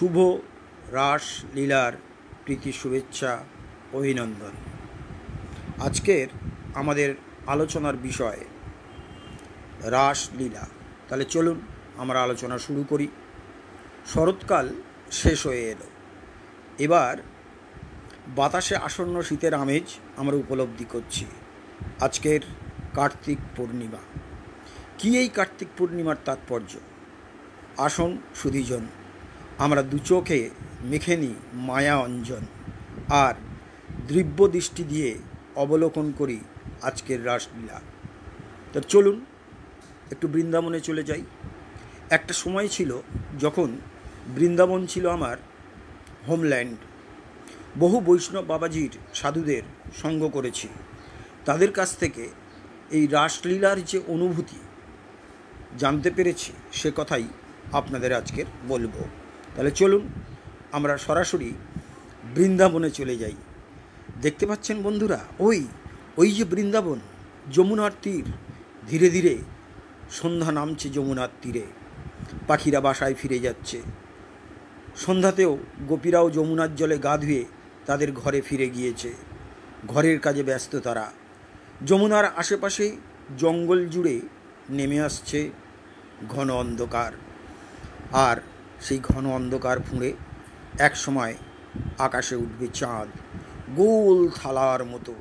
শুভ রাসলীলার প্রীতি শুভেচ্ছা অভিনন্দন আজকের আমাদের আলোচনার বিষয় রাসলীলা তাহলে চলুন আমরা আলোচনা শুরু করি শরৎকাল শেষ হয়ে এলো এবার বাতাসে আসন্ন শীতের আমেজ আমরা উপলব্ধি করছি আজকের কার্তিক পূর্ণিমা কী এই কার্তিক পূর্ণিমার তাৎপর্য আসন সুধিজন আমরা দু চোখে মেখে নিই মায়া অঞ্জন আর দ্রিব্য দৃষ্টি দিয়ে অবলোকন করি আজকের রাসলীলা তো চলুন একটু বৃন্দাবনে চলে যাই একটা সময় ছিল যখন বৃন্দাবন ছিল আমার হোমল্যান্ড বহু বৈষ্ণব বাবাজির সাধুদের সঙ্গ করেছি তাদের কাছ থেকে এই রাসলীলার যে অনুভূতি জানতে পেরেছি সে কথাই আপনাদের আজকের বলবো তাহলে চলুন আমরা সরাসরি বৃন্দাবনে চলে যাই দেখতে পাচ্ছেন বন্ধুরা ওই ওই যে বৃন্দাবন যমুনার তীর ধীরে ধীরে সন্ধ্যা নামছে যমুনার তীরে পাখিরা বাসায় ফিরে যাচ্ছে সন্ধ্যাতেও গোপীরাও যমুনার জলে গা ধুয়ে তাদের ঘরে ফিরে গিয়েছে ঘরের কাজে ব্যস্ত তারা যমুনার আশেপাশে জঙ্গল জুড়ে নেমে আসছে ঘন অন্ধকার আর সেই ঘন অন্ধকার ফুঁড়ে এক সময় আকাশে উঠবে চাঁদ গোল থালার মতো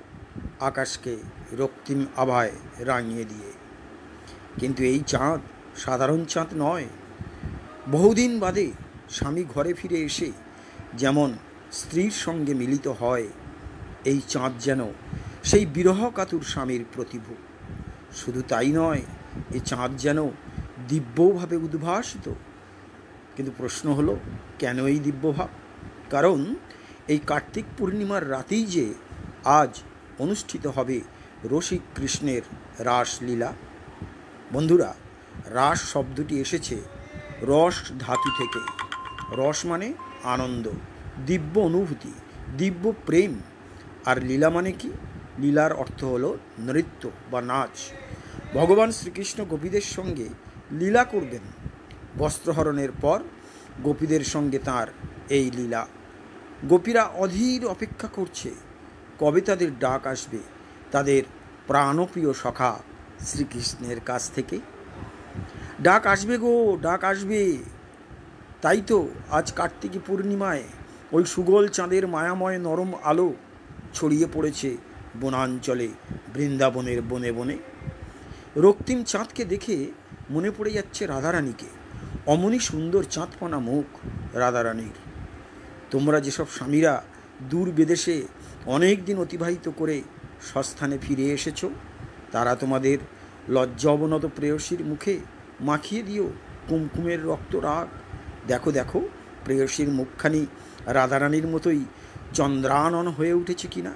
আকাশকে রক্তিম আভায় রাঙিয়ে দিয়ে কিন্তু এই চাঁদ সাধারণ চাঁদ নয় বহুদিন বাদে স্বামী ঘরে ফিরে এসে যেমন স্ত্রীর সঙ্গে মিলিত হয় এই চাঁদ যেন সেই বিরহ কাতুর স্বামীর প্রতিভূ শুধু তাই নয় এ চাঁদ যেন দিব্যভাবে উদ্ভাসিত কিন্তু প্রশ্ন হলো কেন এই দিব্যভাব কারণ এই কার্তিক পূর্ণিমার রাতেই যে আজ অনুষ্ঠিত হবে রসিক কৃষ্ণের রাসলীলা বন্ধুরা রাস শব্দটি এসেছে রস ধাতু থেকে রস মানে আনন্দ দিব্য অনুভূতি দিব্য প্রেম আর লীলা মানে কি লীলার অর্থ হল নৃত্য বা নাচ ভগবান শ্রীকৃষ্ণ গোপীদের সঙ্গে লীলা করবেন বস্ত্রহরণের পর গোপীদের সঙ্গে তার এই লীলা গোপীরা অধীর অপেক্ষা করছে কবে তাদের ডাক আসবে তাদের প্রাণপ্রিয় সখা শ্রীকৃষ্ণের কাছ থেকে ডাক আসবে গো ডাক আসবে তাই তো আজ কার্তিকী পূর্ণিমায় ওই সুগল চাঁদের মায়াময় নরম আলো ছড়িয়ে পড়েছে বনাঞ্চলে বৃন্দাবনের বনে বনে রক্তিম চাঁদকে দেখে মনে পড়ে যাচ্ছে রাধারানীকে অমনি সুন্দর চাঁদপনা মুখ রাধারানীর তোমরা যেসব স্বামীরা দূর বিদেশে অনেক দিন অতিবাহিত করে সস্থানে ফিরে এসেছ তারা তোমাদের লজ্জা অবনত প্রেয়সীর মুখে মাখিয়ে দিও কুমকুমের রক্ত রাগ দেখো দেখো প্রেয়সীর মুখখানি রাধারানীর মতোই চন্দ্রানন হয়ে উঠেছে কিনা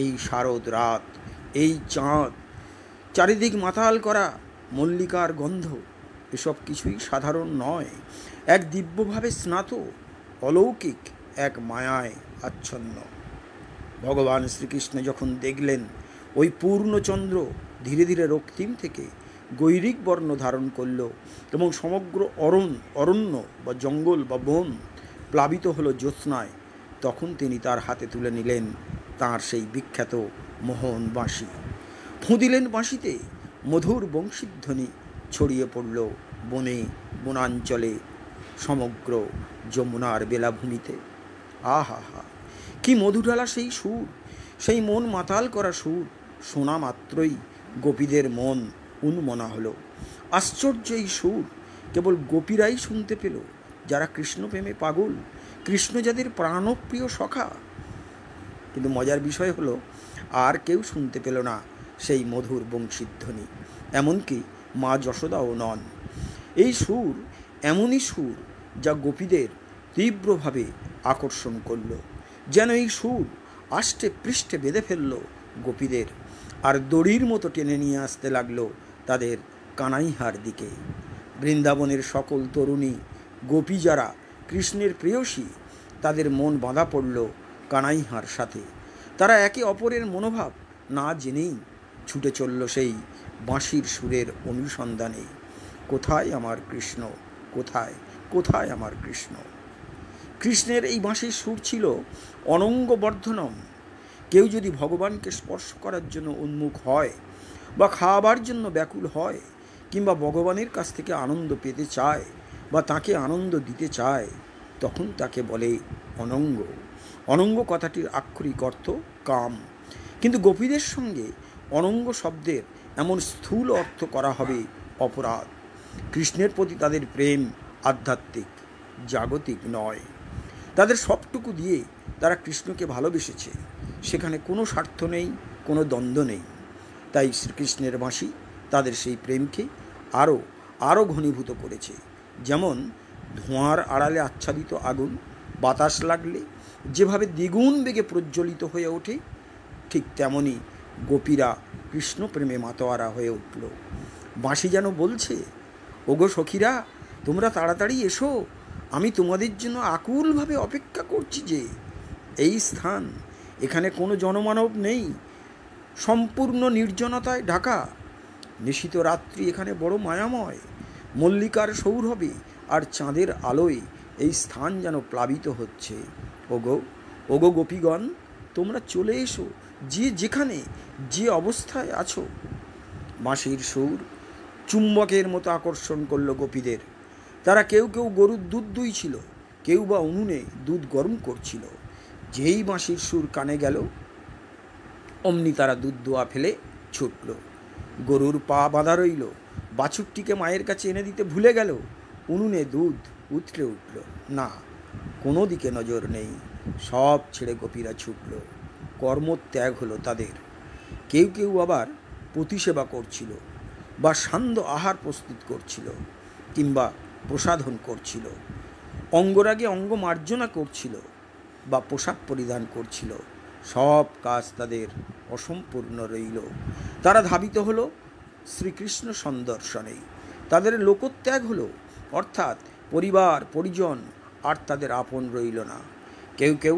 এই শারদ রাত এই চাঁদ চারিদিক মাতাল করা মল্লিকার গন্ধ এসব কিছুই সাধারণ নয় এক দিব্যভাবে স্নাত অলৌকিক এক মায়ায় আচ্ছন্ন ভগবান শ্রীকৃষ্ণ যখন দেখলেন ওই পূর্ণচন্দ্র ধীরে ধীরে রক্তিম থেকে গৈরিক বর্ণ ধারণ করল এবং সমগ্র অরণ অরণ্য বা জঙ্গল বা বন প্লাবিত হলো জ্যোৎস্নায় তখন তিনি তার হাতে তুলে নিলেন তার সেই বিখ্যাত মোহন বাঁশি ফুঁদিলেন বাঁশিতে মধুর বংশীধ্বনি ছড়িয়ে পড়ল বনে বনাঞ্চলে সমগ্র যমুনার বেলাভূমিতে আহা হা কি মধুঢালা সেই সুর সেই মন মাতাল করা সুর শোনা মাত্রই গোপীদের মন উন্মনা হলো আশ্চর্য এই সুর কেবল গোপীরাই শুনতে পেল যারা কৃষ্ণ প্রেমে পাগল কৃষ্ণ যাদের প্রাণপ্রিয় সখা কিন্তু মজার বিষয় হলো আর কেউ শুনতে পেল না সেই মধুর বংশীধ্বনি এমনকি মা যশোদাও নন এই সুর এমনই সুর যা গোপীদের তীব্রভাবে আকর্ষণ করল যেন এই সুর আষ্টে পৃষ্ঠে বেঁধে ফেলল গোপীদের আর দড়ির মতো টেনে নিয়ে আসতে লাগলো তাদের কানাইহার দিকে বৃন্দাবনের সকল তরুণী গোপী যারা কৃষ্ণের প্রেয়সী তাদের মন বাঁধা পড়ল কানাইহার সাথে তারা একে অপরের মনোভাব না জেনেই ছুটে চলল সেই বাঁশির সুরের অনুসন্ধানে কোথায় আমার কৃষ্ণ কোথায় কোথায় আমার কৃষ্ণ কৃষ্ণের এই বাঁশির সুর ছিল অনঙ্গবর্ধনম কেউ যদি ভগবানকে স্পর্শ করার জন্য উন্মুখ হয় বা খাওয়াবার জন্য ব্যাকুল হয় কিংবা ভগবানের কাছ থেকে আনন্দ পেতে চায় বা তাকে আনন্দ দিতে চায় তখন তাকে বলে অনঙ্গ অনঙ্গ কথাটির আক্ষরিক অর্থ কাম কিন্তু গোপীদের সঙ্গে অনঙ্গ শব্দের এমন স্থূল অর্থ করা হবে অপরাধ কৃষ্ণের প্রতি তাদের প্রেম আধ্যাত্মিক জাগতিক নয় তাদের সবটুকু দিয়ে তারা কৃষ্ণকে ভালোবেসেছে সেখানে কোনো স্বার্থ নেই কোনো দ্বন্দ্ব নেই তাই শ্রীকৃষ্ণের বাঁশি তাদের সেই প্রেমকে আরও আরও ঘনীভূত করেছে যেমন ধোঁয়ার আড়ালে আচ্ছাদিত আগুন বাতাস লাগলে যেভাবে দ্বিগুণ বেগে প্রজ্বলিত হয়ে ওঠে ঠিক তেমনই গোপীরা কৃষ্ণ প্রেমে মাতোয়ারা হয়ে উঠল বাঁশি যেন বলছে ওগো সখীরা তোমরা তাড়াতাড়ি এসো আমি তোমাদের জন্য আকুলভাবে অপেক্ষা করছি যে এই স্থান এখানে কোনো জনমানব নেই সম্পূর্ণ নির্জনতায় ঢাকা নিশিত রাত্রি এখানে বড় মায়াময় মল্লিকার সৌরভে আর চাঁদের আলোয় এই স্থান যেন প্লাবিত হচ্ছে ওগো ওগো গোপীগণ তোমরা চলে এসো যে যেখানে যে অবস্থায় আছো বাঁশির সুর চুম্বকের মতো আকর্ষণ করলো গোপীদের তারা কেউ কেউ গরুর দুধ দুই ছিল কেউ বা উনুনে দুধ গরম করছিল যেই বাঁশির সুর কানে গেল অমনি তারা দুধ দোয়া ফেলে ছুটল গরুর পা বাঁধা রইল বাছুরটিকে মায়ের কাছে এনে দিতে ভুলে গেল উনুনে দুধ উতলে উঠল না কোনো দিকে নজর নেই সব ছেড়ে গোপীরা ছুটলো কর্মত্যাগ হলো তাদের কেউ কেউ আবার প্রতিসেবা করছিল বা সান্ধ্য আহার প্রস্তুত করছিল কিংবা প্রসাধন করছিল অঙ্গরাগে অঙ্গমার্জনা করছিল বা পোশাক পরিধান করছিল সব কাজ তাদের অসম্পূর্ণ রইল তারা ধাবিত হলো শ্রীকৃষ্ণ সন্দর্শনেই তাদের লোকত্যাগ হলো অর্থাৎ পরিবার পরিজন আর তাদের আপন রইল না কেউ কেউ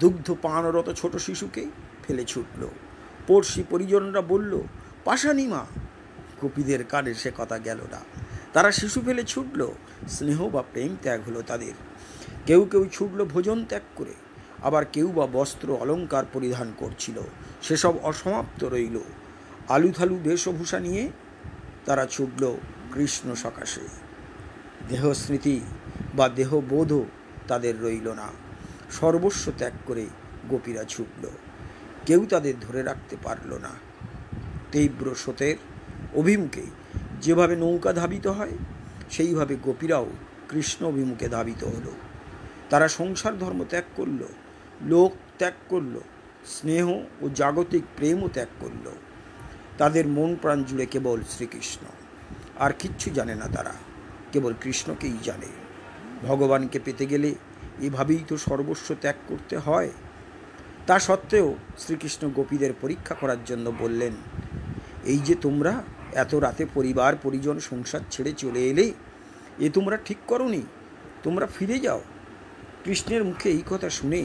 দুগ্ধ পানরত ছোট শিশুকে ফেলে ছুটল পড়শি পরিজনরা বলল পাশানিমা গোপীদের কানে সে কথা গেল না তারা শিশু ফেলে ছুটল স্নেহ বা প্রেম ত্যাগ হলো তাদের কেউ কেউ ছুটল ভোজন ত্যাগ করে আবার কেউ বা বস্ত্র অলঙ্কার পরিধান করছিল সেসব অসমাপ্ত রইল আলুথালু বেশভূষা নিয়ে তারা ছুটল কৃষ্ণ সকাশে দেহস্মৃতি বা দেহবোধও তাদের রইল না সর্বস্ব ত্যাগ করে গোপীরা ছুটল কেউ তাদের ধরে রাখতে পারল না তীব্র স্রোতের অভিমুখে যেভাবে নৌকা ধাবিত হয় সেইভাবে গোপীরাও কৃষ্ণ অভিমুখে ধাবিত হলো তারা সংসার ধর্ম ত্যাগ করল লোক ত্যাগ করল স্নেহ ও জাগতিক প্রেমও ত্যাগ করল তাদের মন প্রাণ জুড়ে কেবল শ্রীকৃষ্ণ আর কিচ্ছু জানে না তারা কেবল কৃষ্ণকেই জানে ভগবানকে পেতে গেলে এভাবেই তো সর্বস্ব ত্যাগ করতে হয় তা সত্ত্বেও শ্রীকৃষ্ণ গোপীদের পরীক্ষা করার জন্য বললেন এই যে তোমরা এত রাতে পরিবার পরিজন সংসার ছেড়ে চলে এলে এ তোমরা ঠিক করনি তোমরা ফিরে যাও কৃষ্ণের মুখে এই কথা শুনে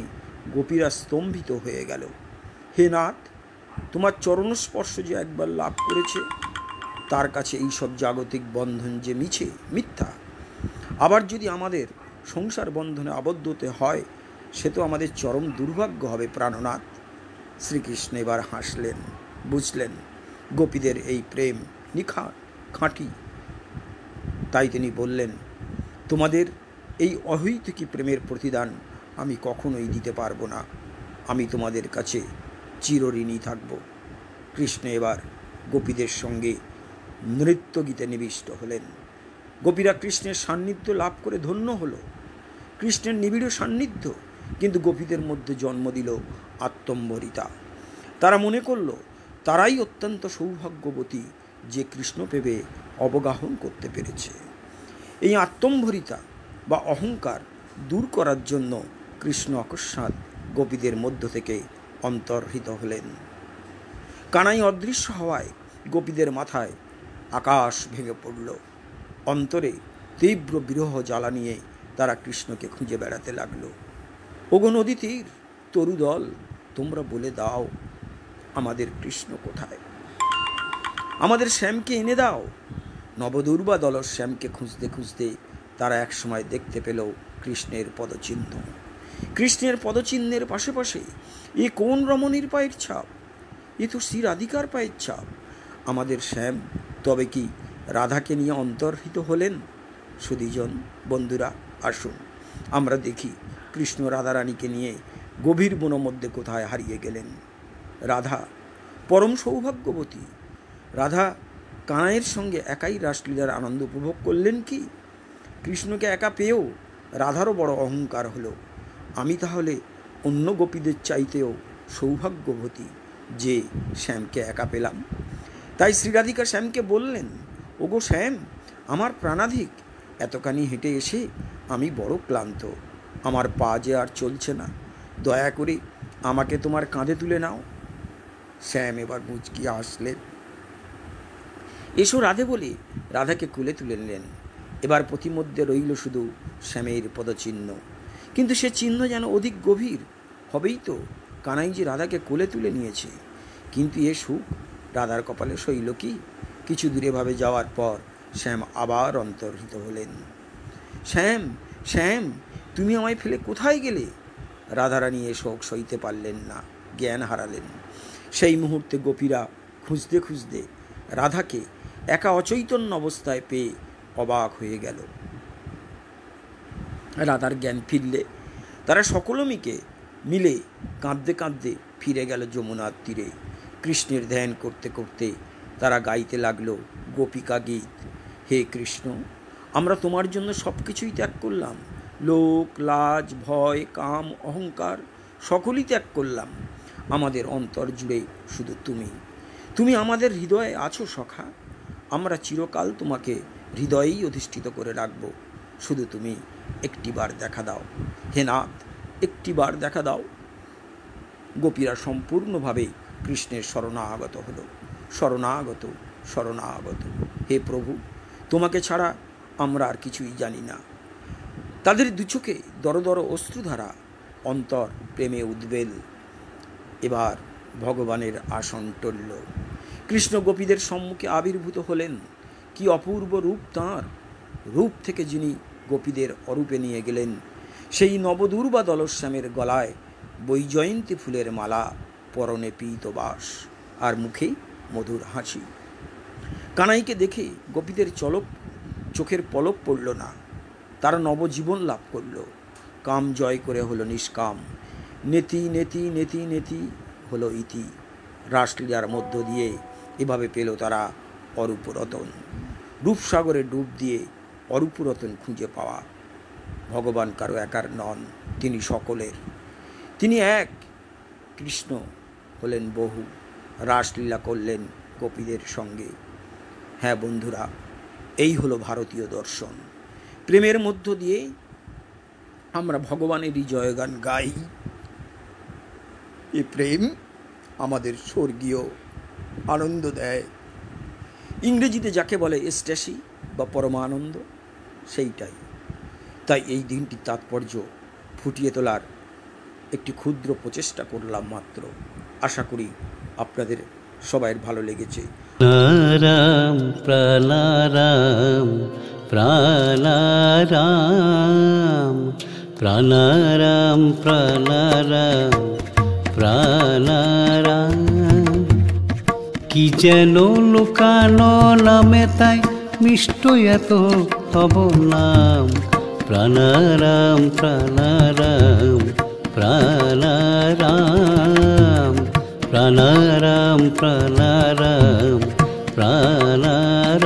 গোপীরা স্তম্ভিত হয়ে গেল হে নাথ তোমার চরণস্পর্শ যে একবার লাভ করেছে তার কাছে এই সব জাগতিক বন্ধন যে মিছে মিথ্যা আবার যদি আমাদের সংসার বন্ধনে আবদ্ধ হতে হয় সে তো আমাদের চরম দুর্ভাগ্য হবে প্রাণনাথ শ্রীকৃষ্ণ এবার হাসলেন বুঝলেন গোপীদের এই প্রেম নিখা খাঁটি তাই তিনি বললেন তোমাদের এই অহৈতুকী প্রেমের প্রতিদান আমি কখনোই দিতে পারবো না আমি তোমাদের কাছে চিরঋণী থাকব কৃষ্ণ এবার গোপীদের সঙ্গে নৃত্যগীতে নিবিষ্ট হলেন গোপীরা কৃষ্ণের সান্নিধ্য লাভ করে ধন্য হলো কৃষ্ণের নিবিড় সান্নিধ্য কিন্তু গোপীদের মধ্যে জন্ম দিল আত্মম্বরিতা তারা মনে করল তারাই অত্যন্ত সৌভাগ্যবতী যে কৃষ্ণ পেবে অবগাহন করতে পেরেছে এই আত্মম্ভরিতা বা অহংকার দূর করার জন্য কৃষ্ণ অকস্মাৎ গোপীদের মধ্য থেকে অন্তর্হিত হলেন কানাই অদৃশ্য হওয়ায় গোপীদের মাথায় আকাশ ভেঙে পড়ল অন্তরে তীব্র বিরহ জ্বালা নিয়ে তারা কৃষ্ণকে খুঁজে বেড়াতে লাগলো ওগো নদী তীর তরুদল তোমরা বলে দাও আমাদের কৃষ্ণ কোথায় আমাদের শ্যামকে এনে দাও নবদুর্বা দলর শ্যামকে খুঁজতে খুঁজতে তারা একসময় দেখতে পেল কৃষ্ণের পদচিহ্ন কৃষ্ণের পদচিহ্নের পাশে পাশে এ কোন রমণীর পায়ের ছাপ এ তো শ্রী রাধিকার পায়ের ছাপ আমাদের শ্যাম তবে কি রাধাকে নিয়ে অন্তর্হিত হলেন সুদীজন বন্ধুরা আসুন আমরা দেখি কৃষ্ণ রাধারানীকে নিয়ে গভীর বনের মধ্যে কোথায় হারিয়ে গেলেন রাধা পরম সৌভাগ্যবতী রাধা কানাইয়ের সঙ্গে একাই রাসলীলার আনন্দ উপভোগ করলেন কি কৃষ্ণকে একা পেয়েও রাধারও বড় অহংকার হলো আমি তাহলে অন্য গোপীদের চাইতেও সৌভাগ্যবতী যে শ্যামকে একা পেলাম তাই শ্রীরাধিকা শ্যামকে বললেন ওগো শ্যাম আমার প্রাণাধিক এতখানি হেঁটে এসে আমি বড় ক্লান্ত আমার পা যে আর চলছে না দয়া করে আমাকে তোমার কাঁধে তুলে নাও শ্যাম এবার মুচকি আসলে এসো রাধে বলে রাধাকে কুলে তুলে নিলেন এবার প্রতিমধ্যে রইল শুধু শ্যামের পদচিহ্ন কিন্তু সে চিহ্ন যেন অধিক গভীর হবেই তো কানাই যে রাধাকে কোলে তুলে নিয়েছে কিন্তু এ সুখ রাধার কপালে সইল কি কিছু দূরে ভাবে যাওয়ার পর শ্যাম আবার অন্তর্হিত হলেন শ্যাম শ্যাম তুমি আমায় ফেলে কোথায় গেলে রাধারানী এ শোক সইতে পারলেন না জ্ঞান হারালেন সেই মুহূর্তে গোপীরা খুঁজতে খুঁজতে রাধাকে একা অচৈতন্য অবস্থায় পেয়ে অবাক হয়ে গেল রাধার জ্ঞান ফিরলে তারা সকলমিকে মিলে কাঁদতে কাঁদতে ফিরে গেল যমুনার তীরে কৃষ্ণের ধ্যান করতে করতে তারা গাইতে লাগলো গোপিকা গীত হে কৃষ্ণ আমরা তোমার জন্য সব কিছুই ত্যাগ করলাম লোক লাজ ভয় কাম অহংকার সকলই ত্যাগ করলাম আমাদের অন্তর জুড়ে শুধু তুমি তুমি আমাদের হৃদয়ে আছো সখা আমরা চিরকাল তোমাকে হৃদয়েই অধিষ্ঠিত করে রাখব শুধু তুমি একটিবার দেখা দাও হে নাথ একটিবার দেখা দাও গোপীরা সম্পূর্ণভাবে কৃষ্ণের শরণাগত হল শরণাগত শরণাগত হে প্রভু তোমাকে ছাড়া আমরা আর কিছুই জানি না তাদের দুচোখে দর অশ্রুধারা অন্তর প্রেমে উদ্বেল এবার ভগবানের আসন টল্য কৃষ্ণ গোপীদের সম্মুখে আবির্ভূত হলেন কি অপূর্ব রূপ তাঁর রূপ থেকে যিনি গোপীদের অরূপে নিয়ে গেলেন সেই নবদুর্বা দলস্যামের গলায় বৈজয়ন্তী ফুলের মালা পরনে পীতবাস বাস আর মুখেই মধুর হাসি কানাইকে দেখে গোপীদের চলক চোখের পলক পড়ল না তারা নবজীবন লাভ করল কাম জয় করে হলো নিষ্কাম নেতি নেতি নেতি নেতি হলো ইতি রাসলীলার মধ্য দিয়ে এভাবে পেল তারা অরূপরতন রূপসাগরে ডুব দিয়ে অরূপরতন খুঁজে পাওয়া ভগবান কারো একার নন তিনি সকলের তিনি এক কৃষ্ণ হলেন বহু রাসলীলা করলেন গোপীদের সঙ্গে হ্যাঁ বন্ধুরা এই হলো ভারতীয় দর্শন প্রেমের মধ্য দিয়ে আমরা ভগবানেরই জয়গান গাই এ প্রেম আমাদের স্বর্গীয় আনন্দ দেয় ইংরেজিতে যাকে বলে এস্টাসি বা পরমানন্দ সেইটাই তাই এই দিনটির তাৎপর্য ফুটিয়ে তোলার একটি ক্ষুদ্র প্রচেষ্টা করলাম মাত্র আশা করি আপনাদের সবাই ভালো লেগেছে राम प्रलाराम प्रालाराम प्रालाराम प्रालाराम প্রাণারাম কি যেন লুকানো নামে তাই মিষ্ট এত তব নাম প্রাণারাম প্রাণারাম প্রাণারাম प्रणराम प्रणराम प्रणराम